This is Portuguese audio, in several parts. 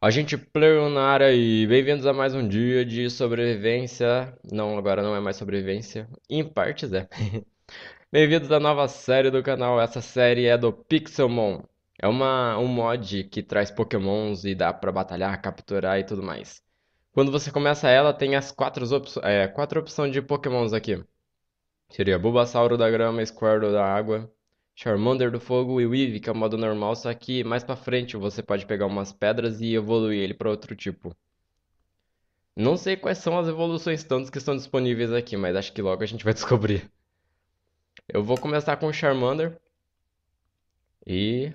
A gente Plurion na área e bem-vindos a mais um dia de sobrevivência. Não, agora não é mais sobrevivência. Em partes é. bem-vindos à nova série do canal. Essa série é do Pixelmon. É uma, um mod que traz pokémons e dá para batalhar, capturar e tudo mais. Quando você começa ela, tem as quatro, op é, quatro opções de pokémons aqui. Seria Bulbasauro da grama, Squirtle da água, Charmander do fogo e Weave, que é o modo normal, só que mais pra frente você pode pegar umas pedras e evoluir ele para outro tipo. Não sei quais são as evoluções tantas que estão disponíveis aqui, mas acho que logo a gente vai descobrir. Eu vou começar com o Charmander. E...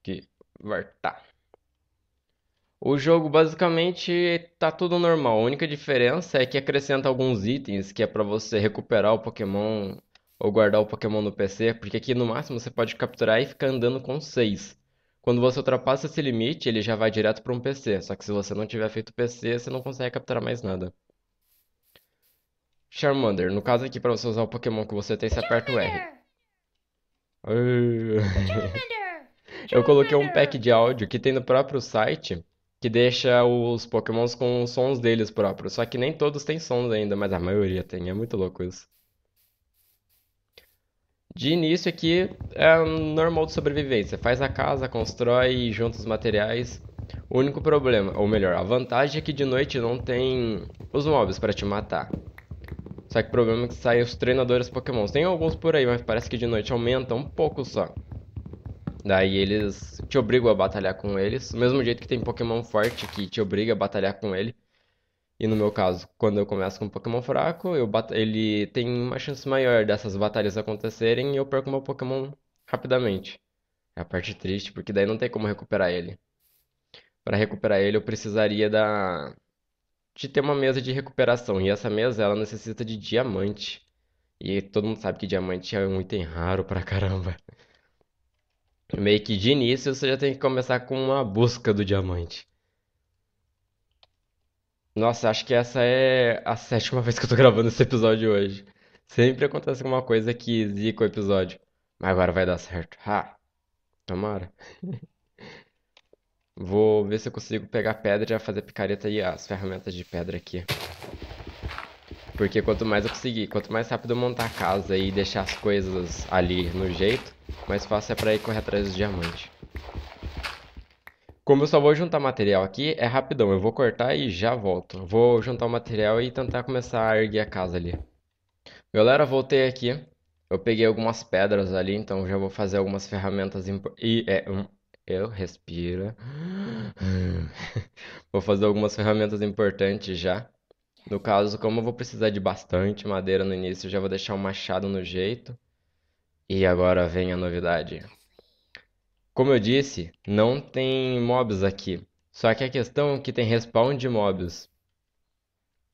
Aqui... vai estar. Tá. O jogo basicamente tá tudo normal. A única diferença é que acrescenta alguns itens que é pra você recuperar o Pokémon ou guardar o Pokémon no PC, porque aqui no máximo você pode capturar e ficar andando com 6. Quando você ultrapassa esse limite, ele já vai direto pra um PC. Só que se você não tiver feito PC, você não consegue capturar mais nada. Charmander, no caso aqui pra você usar o Pokémon que você tem, você aperta o R. Eu coloquei um pack de áudio que tem no próprio site que deixa os Pokémons com os sons deles próprios. Só que nem todos têm sons ainda, mas a maioria tem. É muito louco isso. De início aqui é normal de sobrevivência. Faz a casa, constrói, junta os materiais. O único problema, ou melhor, a vantagem é que de noite não tem os mobs para te matar. Só que o problema é que saem os treinadores Pokémons. Tem alguns por aí, mas parece que de noite aumenta um pouco só. Daí eles te obrigam a batalhar com eles. Do mesmo jeito que tem Pokémon forte que te obriga a batalhar com ele. E no meu caso, quando eu começo com um Pokémon fraco, eu bat... ele tem uma chance maior dessas batalhas acontecerem e eu perco meu Pokémon rapidamente. É a parte triste, porque daí não tem como recuperar ele. Para recuperar ele, eu precisaria da... de ter uma mesa de recuperação. E essa mesa, ela necessita de diamante. E todo mundo sabe que diamante é um item raro pra caramba meio que de início você já tem que começar com uma busca do diamante. Nossa, acho que essa é a sétima vez que eu tô gravando esse episódio hoje. Sempre acontece alguma coisa que zica o episódio. Mas agora vai dar certo. Ha! Tomara. Vou ver se eu consigo pegar pedra e já fazer picareta e as ferramentas de pedra aqui. Porque quanto mais eu conseguir, quanto mais rápido eu montar a casa e deixar as coisas ali no jeito, mais fácil é para ir correr atrás dos diamantes. Como eu só vou juntar material aqui, é rapidão. Eu vou cortar e já volto. Vou juntar o material e tentar começar a erguer a casa ali. Galera, voltei aqui. Eu peguei algumas pedras ali, então já vou fazer algumas ferramentas... E, é, um, eu respiro. vou fazer algumas ferramentas importantes já. No caso, como eu vou precisar de bastante madeira no início, eu já vou deixar o um machado no jeito. E agora vem a novidade. Como eu disse, não tem mobs aqui. Só que a questão é que tem respawn de mobs.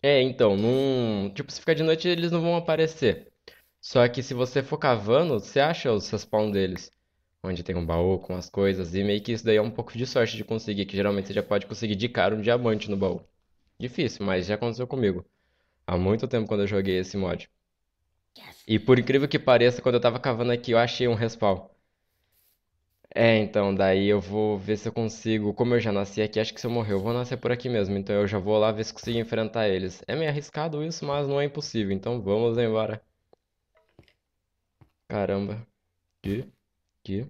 É, então, num... tipo, se ficar de noite eles não vão aparecer. Só que se você for cavando, você acha os respawn deles. Onde tem um baú com as coisas, e meio que isso daí é um pouco de sorte de conseguir, que geralmente você já pode conseguir de cara um diamante no baú. Difícil, mas já aconteceu comigo. Há muito tempo quando eu joguei esse mod. E por incrível que pareça, quando eu tava cavando aqui, eu achei um respawn. É, então, daí eu vou ver se eu consigo. Como eu já nasci aqui, acho que se eu morrer, eu vou nascer por aqui mesmo. Então eu já vou lá ver se consigo enfrentar eles. É meio arriscado isso, mas não é impossível. Então vamos embora. Caramba. Aqui. Aqui.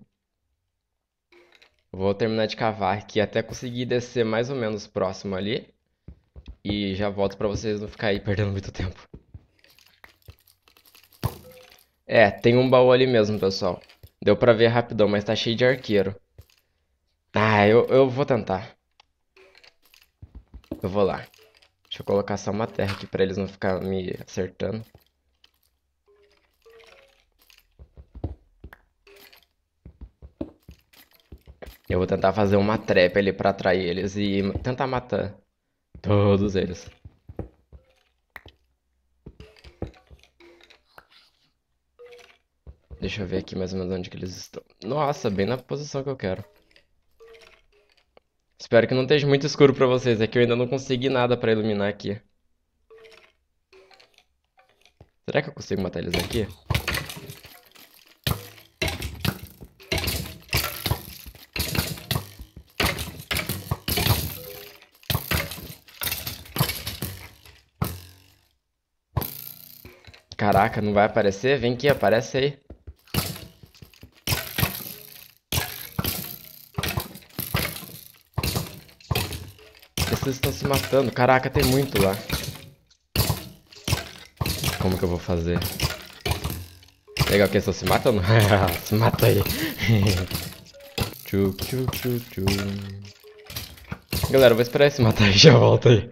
Vou terminar de cavar aqui até conseguir descer mais ou menos próximo ali. E já volto pra vocês não ficarem perdendo muito tempo. É, tem um baú ali mesmo, pessoal. Deu pra ver rapidão, mas tá cheio de arqueiro. Ah, eu, eu vou tentar. Eu vou lá. Deixa eu colocar só uma terra aqui pra eles não ficar me acertando. Eu vou tentar fazer uma trap ali pra atrair eles e tentar matar todos eles. Deixa eu ver aqui mais ou menos onde que eles estão. Nossa, bem na posição que eu quero. Espero que não esteja muito escuro pra vocês. É que eu ainda não consegui nada pra iluminar aqui. Será que eu consigo matar eles aqui? Caraca, não vai aparecer? Vem aqui, aparece aí. vocês estão se matando. Caraca, tem muito lá. Como que eu vou fazer? Legal que eles estão se matando. se mata aí. tchu, tchu, tchu, tchu. Galera, eu vou esperar se matar e já volto aí.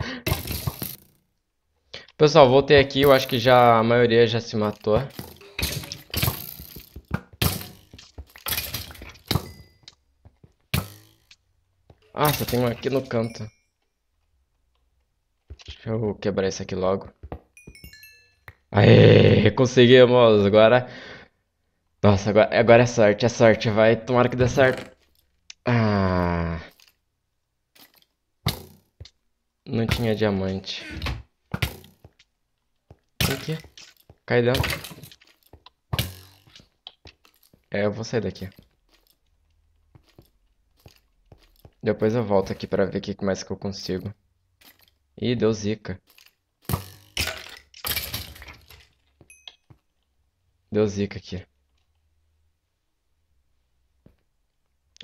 Pessoal, voltei aqui. Eu acho que já a maioria já se matou. Ah, só tem um aqui no canto. Deixa eu quebrar isso aqui logo. Aê, conseguimos. Agora... Nossa, agora, agora é sorte, é sorte. Vai, tomara que dê certo. Ah... Não tinha diamante. Aqui. Cai dentro. É, eu vou sair daqui. Depois eu volto aqui pra ver o que mais que eu consigo. Ih, deu zica. Deu zica aqui.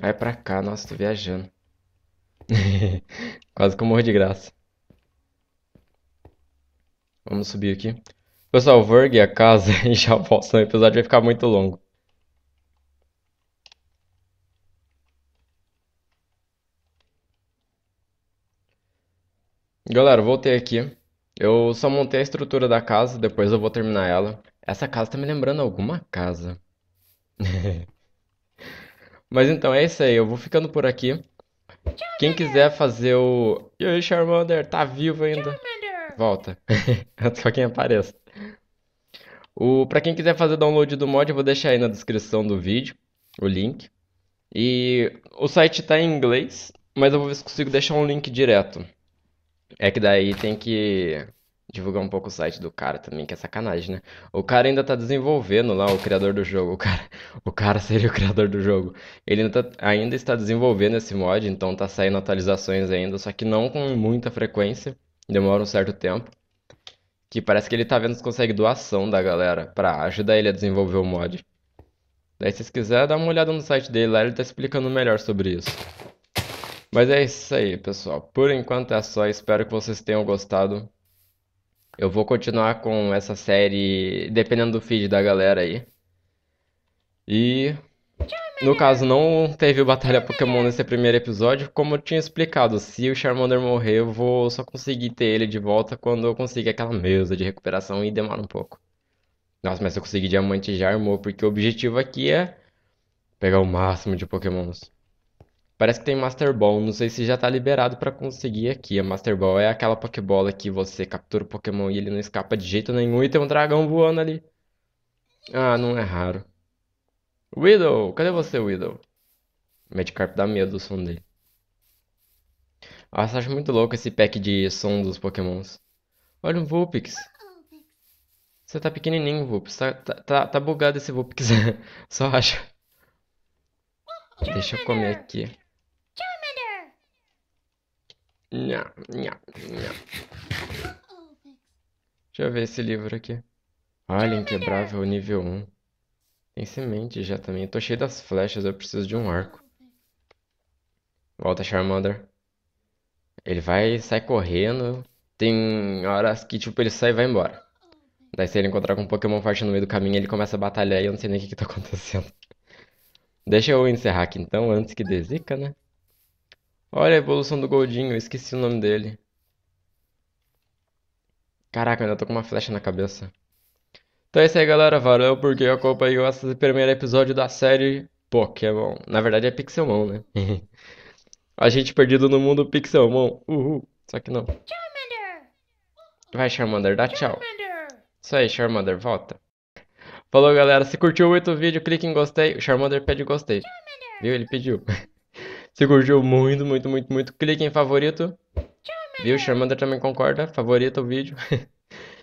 Aí pra cá, nossa, tô viajando. Quase que eu morro de graça. Vamos subir aqui. Pessoal, vou a casa e já volto, o episódio vai ficar muito longo. Galera, voltei aqui. Eu só montei a estrutura da casa, depois eu vou terminar ela. Essa casa tá me lembrando alguma casa. Mas então é isso aí, eu vou ficando por aqui. Quem quiser fazer o. E aí, Charmander, tá vivo ainda? Volta. Antes que alguém apareça. O... Pra quem quiser fazer o download do mod, eu vou deixar aí na descrição do vídeo o link. E o site tá em inglês, mas eu vou ver se consigo deixar um link direto. É que daí tem que divulgar um pouco o site do cara também, que é sacanagem, né? O cara ainda tá desenvolvendo lá, o criador do jogo. O cara, o cara seria o criador do jogo. Ele ainda, tá, ainda está desenvolvendo esse mod, então tá saindo atualizações ainda, só que não com muita frequência. Demora um certo tempo. Que parece que ele tá vendo se consegue doação da galera pra ajudar ele a desenvolver o mod. Daí se vocês quiserem, dá uma olhada no site dele lá, ele tá explicando melhor sobre isso. Mas é isso aí, pessoal. Por enquanto é só. Espero que vocês tenham gostado. Eu vou continuar com essa série dependendo do feed da galera aí. E no caso não teve batalha Pokémon nesse primeiro episódio, como eu tinha explicado, se o Charmander morrer, eu vou só conseguir ter ele de volta quando eu conseguir aquela mesa de recuperação e demora um pouco. Nossa, mas se eu conseguir diamante já armou, porque o objetivo aqui é pegar o máximo de Pokémons. Parece que tem Master Ball, não sei se já tá liberado pra conseguir aqui. A Master Ball é aquela Pokébola que você captura o Pokémon e ele não escapa de jeito nenhum e tem um dragão voando ali. Ah, não é raro. Widow, cadê você, Widow? Medicarp dá medo do som dele. Nossa, acho muito louco esse pack de som dos pokémons. Olha um Vulpix. Você tá pequenininho, Vulpix. Tá, tá, tá, tá bugado esse Vulpix. Só acho. Deixa eu comer aqui. Nha, nha, nha. Deixa eu ver esse livro aqui. Olha, Inquebrável nível 1. Tem semente já também. Eu tô cheio das flechas, eu preciso de um arco. Volta, Charmander. Ele vai, sai correndo. Tem horas que, tipo, ele sai e vai embora. Daí se ele encontrar com um Pokémon forte no meio do caminho, ele começa a batalhar e eu não sei nem o que que tá acontecendo. Deixa eu encerrar aqui então, antes que desica, né? Olha a evolução do Goldinho, eu esqueci o nome dele. Caraca, eu ainda tô com uma flecha na cabeça. Então é isso aí, galera. Valeu porque acompanhou esse primeiro episódio da série Pokémon. Na verdade é Pixelmon, né? a gente perdido no mundo Pixelmon. Uhul. Só que não. Vai, Charmander. Dá tchau. Isso aí, Charmander. Volta. Falou, galera. Se curtiu muito o vídeo, clique em gostei. O Charmander pede gostei. Viu? Ele pediu. Se curtiu muito, muito, muito, muito, clique em favorito. Viu? Charmander também concorda. Favorita o vídeo.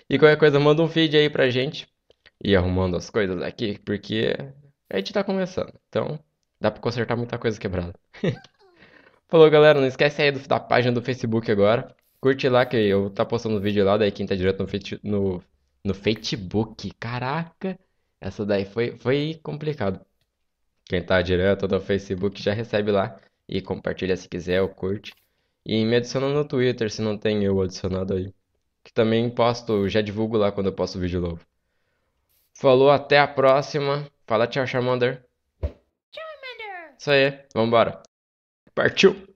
e qualquer coisa, manda um feed aí pra gente. E arrumando as coisas aqui, porque a gente tá começando. Então, dá pra consertar muita coisa quebrada. Falou, galera. Não esquece aí do, da página do Facebook agora. Curte lá que eu tá postando vídeo lá, daí quem tá direto no, no, no Facebook. Caraca! Essa daí foi, foi complicado. Quem tá direto no Facebook já recebe lá e compartilha se quiser ou curte. E me adiciona no Twitter se não tem eu adicionado aí. Que também posto, já divulgo lá quando eu posto vídeo novo. Falou, até a próxima. Fala tchau, Charmander. Charmander! Isso aí, vambora. Partiu!